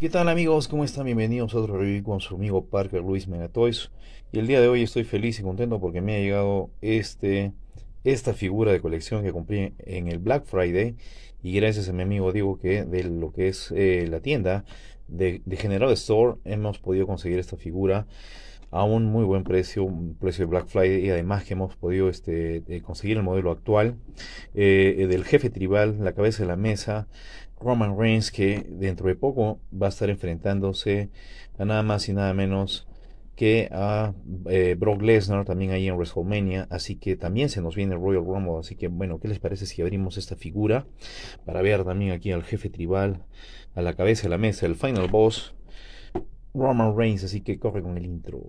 ¿Qué tal amigos? ¿Cómo están? Bienvenidos a otro review con su amigo Parker Luis Menatois Y el día de hoy estoy feliz y contento porque me ha llegado este, esta figura de colección que compré en el Black Friday. Y gracias a mi amigo Diego que de lo que es eh, la tienda de, General Store hemos podido conseguir esta figura a un muy buen precio, un precio de Black Friday y además que hemos podido este, eh, conseguir el modelo actual eh, del jefe tribal, la cabeza de la mesa, Roman Reigns, que dentro de poco va a estar enfrentándose a nada más y nada menos que a eh, Brock Lesnar también ahí en WrestleMania, así que también se nos viene Royal Rumble, así que bueno, ¿qué les parece si abrimos esta figura para ver también aquí al jefe tribal a la cabeza de la mesa, el Final Boss, Roman Reigns, así que corre con el intro.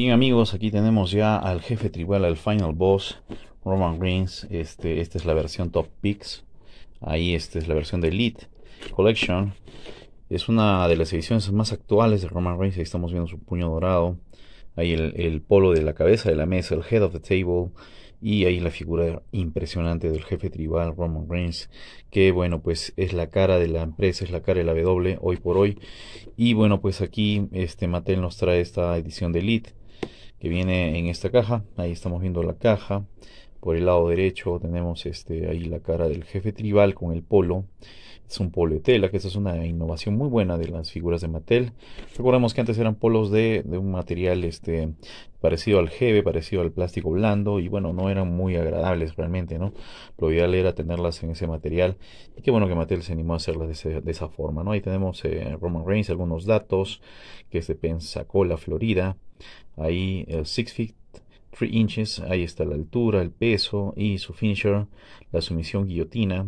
Bien amigos, aquí tenemos ya al jefe tribal, al final boss, Roman Reigns. Este, esta es la versión Top Picks. Ahí esta es la versión de Elite Collection. Es una de las ediciones más actuales de Roman Reigns. Ahí estamos viendo su puño dorado. Ahí el, polo de la cabeza de la mesa, el head of the table. Y ahí la figura impresionante del jefe tribal Roman Reigns. Que bueno, pues es la cara de la empresa, es la cara de la W hoy por hoy. Y bueno, pues aquí este Mattel nos trae esta edición de Elite que viene en esta caja. Ahí estamos viendo la caja. Por el lado derecho tenemos este, ahí la cara del jefe tribal con el polo. Es un polo de tela, que esta es una innovación muy buena de las figuras de Mattel. Recordemos que antes eran polos de, un material este, parecido al jeve, parecido al plástico blando, y bueno, no eran muy agradables realmente, ¿no? Lo ideal era tenerlas en ese material, y qué bueno que Mattel se animó a hacerlas de, esa forma, ¿no? Ahí tenemos eh, Roman Reigns, algunos datos, que es de Pensacola, Florida. Ahí el eh, 6 feet 3 inches, ahí está la altura, el peso y su finisher, la sumisión guillotina,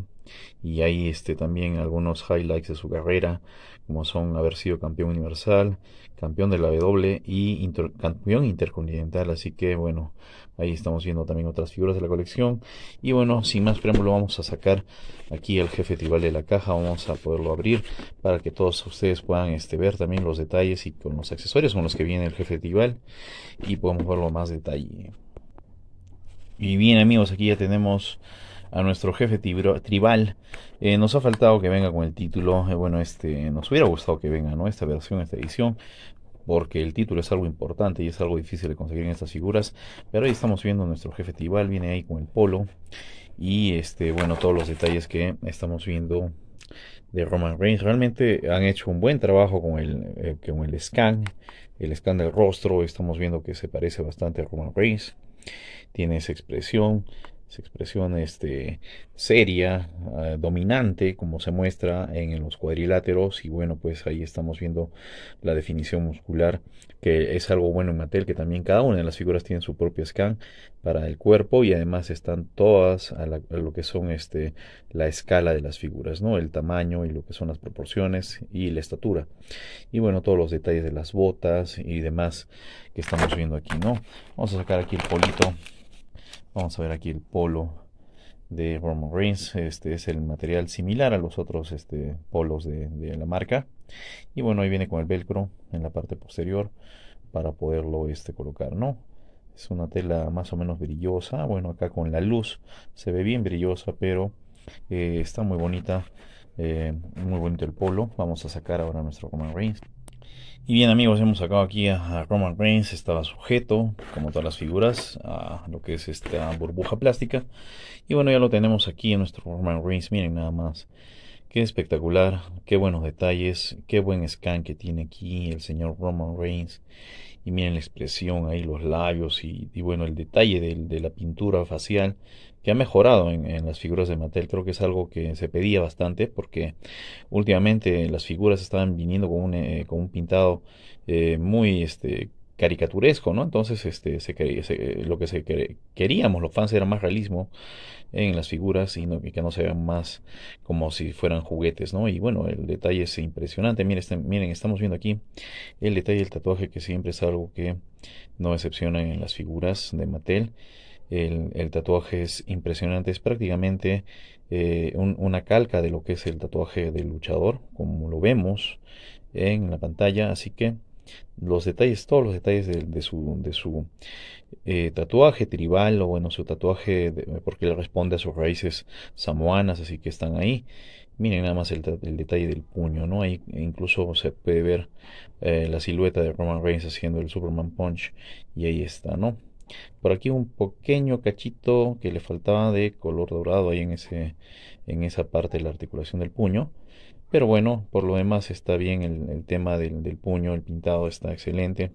y ahí este, también algunos highlights de su carrera, como son haber sido campeón universal, campeón de la W y campeón intercontinental. Así que bueno, ahí estamos viendo también otras figuras de la colección. Y bueno, sin más preámbulo, vamos a sacar aquí el jefe tribal de la caja. Vamos a poderlo abrir para que todos ustedes puedan este, ver también los detalles y con los accesorios con los que viene el jefe tribal y podemos verlo más detalle. Y bien amigos, aquí ya tenemos a nuestro jefe tribal. Eh, nos ha faltado que venga con el título. Eh, bueno, este nos hubiera gustado que venga, Esta versión, esta edición. Porque el título es algo importante y es algo difícil de conseguir en estas figuras. Pero ahí estamos viendo nuestro jefe tribal. Viene ahí con el polo. Y este, bueno, todos los detalles que estamos viendo de Roman Reigns. Realmente han hecho un buen trabajo con el, eh, con el scan. El scan del rostro. Estamos viendo que se parece bastante a Roman Reigns tiene esa expresión, es expresión este, seria, eh, dominante, como se muestra en, los cuadriláteros. Y bueno, pues ahí estamos viendo la definición muscular, que es algo bueno en Mattel, que también cada una de las figuras tiene su propio scan para el cuerpo y además están todas a, lo que son este, la escala de las figuras, ¿no? El tamaño y lo que son las proporciones y la estatura. Y bueno, todos los detalles de las botas y demás que estamos viendo aquí, ¿no? Vamos a sacar aquí el polito Vamos a ver aquí el polo de Roman Reigns. Este es el material similar a los otros este, polos de, la marca. Y bueno, ahí viene con el velcro en la parte posterior para poderlo este, colocar, ¿no? Es una tela más o menos brillosa. Bueno, acá con la luz se ve bien brillosa, pero eh, está muy bonita. Eh, muy bonito el polo. Vamos a sacar ahora nuestro Roman Reigns. Y bien amigos, hemos sacado aquí a Roman Reigns, estaba sujeto, como todas las figuras, a lo que es esta burbuja plástica. Y bueno, ya lo tenemos aquí en nuestro Roman Reigns, miren nada más. Qué espectacular, qué buenos detalles, qué buen scan que tiene aquí el señor Roman Reigns. Y miren la expresión ahí, los labios y, bueno, el detalle de, la pintura facial que ha mejorado en, las figuras de Mattel. Creo que es algo que se pedía bastante porque últimamente las figuras estaban viniendo con un, eh, pintado eh, muy este, caricaturesco, ¿no? Entonces, este, se, lo que se queríamos los fans era más realismo en las figuras y, que no se vean más como si fueran juguetes, ¿no? Y bueno, el detalle es impresionante. Miren, este, miren, estamos viendo aquí el detalle del tatuaje que siempre es algo que no excepciona en las figuras de Mattel. El, tatuaje es impresionante, es prácticamente eh, una calca de lo que es el tatuaje del luchador, como lo vemos en la pantalla, así que los detalles, todos los detalles de, su, de su eh, tatuaje tribal o bueno, su tatuaje porque le responde a sus raíces samoanas, así que están ahí. Miren nada más el, detalle del puño, ¿no? Ahí e incluso se puede ver eh, la silueta de Roman Reigns haciendo el Superman Punch y ahí está, ¿no? Por aquí un pequeño cachito que le faltaba de color dorado ahí en, ese, en esa parte de la articulación del puño. Pero bueno, por lo demás está bien el, el tema del, del, puño, el pintado está excelente.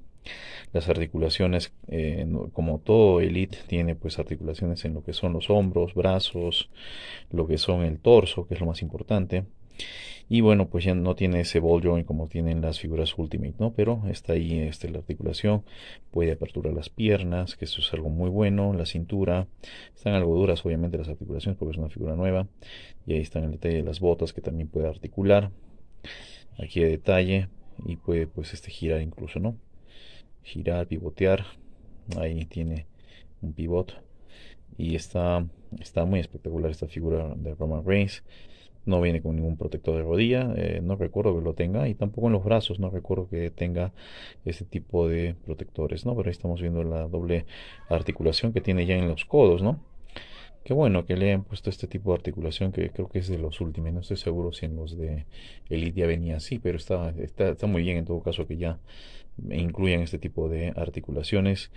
Las articulaciones, eh, como todo elite, tiene pues articulaciones en lo que son los hombros, brazos, lo que son el torso, que es lo más importante. Y bueno, pues ya no tiene ese ball joint como tienen las figuras Ultimate, ¿no? Pero está ahí este, la articulación, puede aperturar las piernas, que eso es algo muy bueno, la cintura, están algo duras obviamente las articulaciones porque es una figura nueva. Y ahí están el detalle de las botas que también puede articular. Aquí hay detalle y puede pues este girar incluso, ¿no? Girar, pivotear. Ahí tiene un pivot y está, está muy espectacular esta figura de Roman Reigns no viene con ningún protector de rodilla, eh, no recuerdo que lo tenga, y tampoco en los brazos, no recuerdo que tenga este tipo de protectores, ¿no? Pero estamos viendo la doble articulación que tiene ya en los codos, ¿no? Qué bueno que le hayan puesto este tipo de articulación que creo que es de los últimos, no estoy seguro si en los de Elite ya venía así, pero está, está, muy bien en todo caso que ya incluyan este tipo de articulaciones.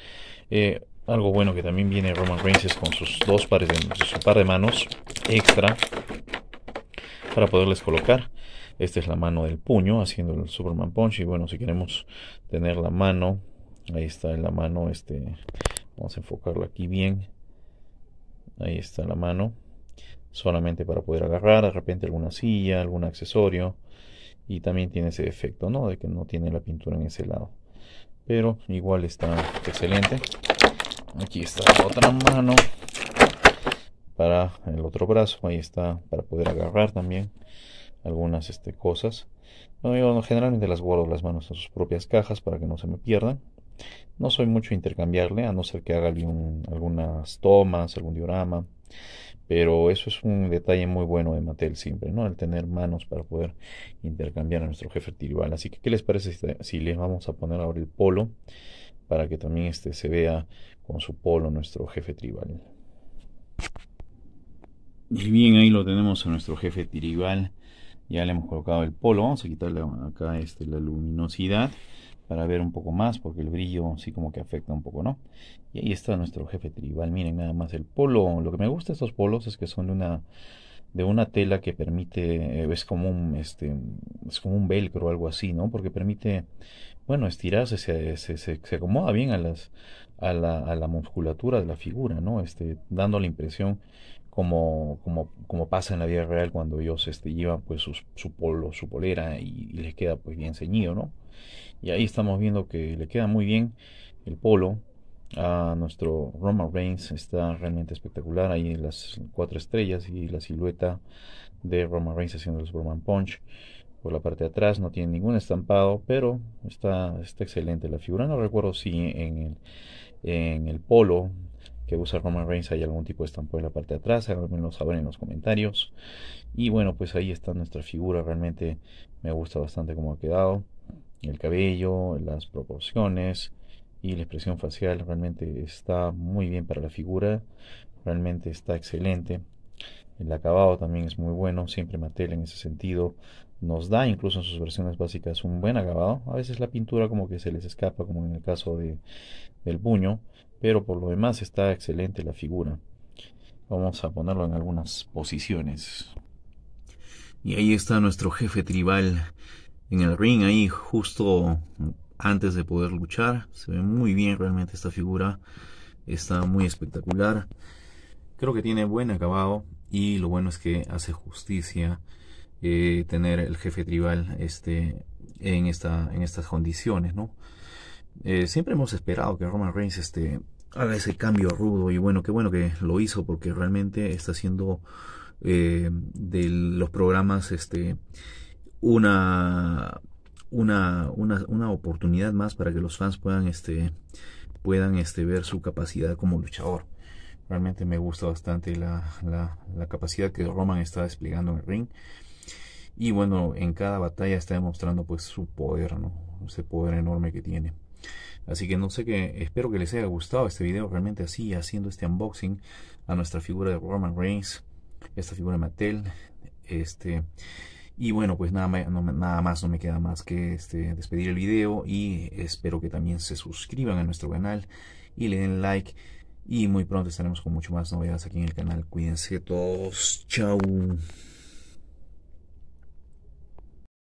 Eh, algo bueno que también viene Roman Reigns con sus dos pares de, su par de manos extra para poderles colocar. Esta es la mano del puño haciendo el Superman Punch. Y bueno, si queremos tener la mano, ahí está la mano. Este, vamos a enfocarla aquí bien. Ahí está la mano. Solamente para poder agarrar de repente alguna silla, algún accesorio. Y también tiene ese efecto, ¿no? De que no tiene la pintura en ese lado. Pero igual está excelente. Aquí está la otra mano para el otro brazo, ahí está, para poder agarrar también algunas este, cosas. No, yo generalmente las guardo las manos en sus propias cajas para que no se me pierdan. No soy mucho intercambiarle, a no ser que haga algunas tomas, algún diorama. Pero eso es un detalle muy bueno de Mattel siempre, ¿no? El tener manos para poder intercambiar a nuestro jefe tribal. Así que, ¿qué les parece si, le vamos a poner ahora el polo? Para que también este se vea con su polo nuestro jefe tribal. Y bien, ahí lo tenemos a nuestro jefe tribal. Ya le hemos colocado el polo. Vamos a quitarle acá este, la luminosidad para ver un poco más, porque el brillo sí como que afecta un poco, ¿no? Y ahí está nuestro jefe tribal. Miren nada más el polo. Lo que me gusta de estos polos es que son de una de una tela que permite eh, es como un este es como un velcro o algo así, ¿no? Porque permite bueno, estirarse, se, se acomoda bien a las a la, a la musculatura de la figura, ¿no? Este dando la impresión como, como, pasa en la vida real cuando ellos este, llevan pues su, polo, su polera y, le les queda pues bien ceñido, ¿no? Y ahí estamos viendo que le queda muy bien el polo a nuestro Roman Reigns, está realmente espectacular, ahí las cuatro estrellas y la silueta de Roman Reigns haciendo el Superman Punch por la parte de atrás, no tiene ningún estampado, pero está, está excelente la figura, no recuerdo si en en el polo que usa Roman Reigns hay algún tipo de estampo en la parte de atrás, lo saben en los comentarios. Y bueno, pues ahí está nuestra figura, realmente me gusta bastante cómo ha quedado. El cabello, las proporciones y la expresión facial realmente está muy bien para la figura, realmente está excelente. El acabado también es muy bueno, siempre Mattel en ese sentido nos da incluso en sus versiones básicas un buen acabado. A veces la pintura como que se les escapa, como en el caso de, del puño, pero por lo demás está excelente la figura. Vamos a ponerlo en algunas posiciones. Y ahí está nuestro jefe tribal en el ring, ahí justo antes de poder luchar. Se ve muy bien realmente esta figura. Está muy espectacular. Creo que tiene buen acabado y lo bueno es que hace justicia eh, tener el jefe tribal este, en, esta, en estas condiciones, ¿no? Eh, siempre hemos esperado que Roman Reigns este, haga ese cambio rudo y bueno, qué bueno que lo hizo porque realmente está haciendo eh, de los programas este, una, una, una, oportunidad más para que los fans puedan, este, puedan este, ver su capacidad como luchador. Realmente me gusta bastante la, capacidad que Roman está desplegando en el ring. Y bueno, en cada batalla está demostrando pues su poder, ¿no? Ese poder enorme que tiene. Así que no sé qué, espero que les haya gustado este video realmente así, haciendo este unboxing a nuestra figura de Roman Reigns, esta figura de Mattel, este... Y bueno, pues nada, nada más, no me queda más que este, despedir el video y espero que también se suscriban a nuestro canal y le den like. Y muy pronto estaremos con mucho más novedades aquí en el canal. Cuídense todos. Chao.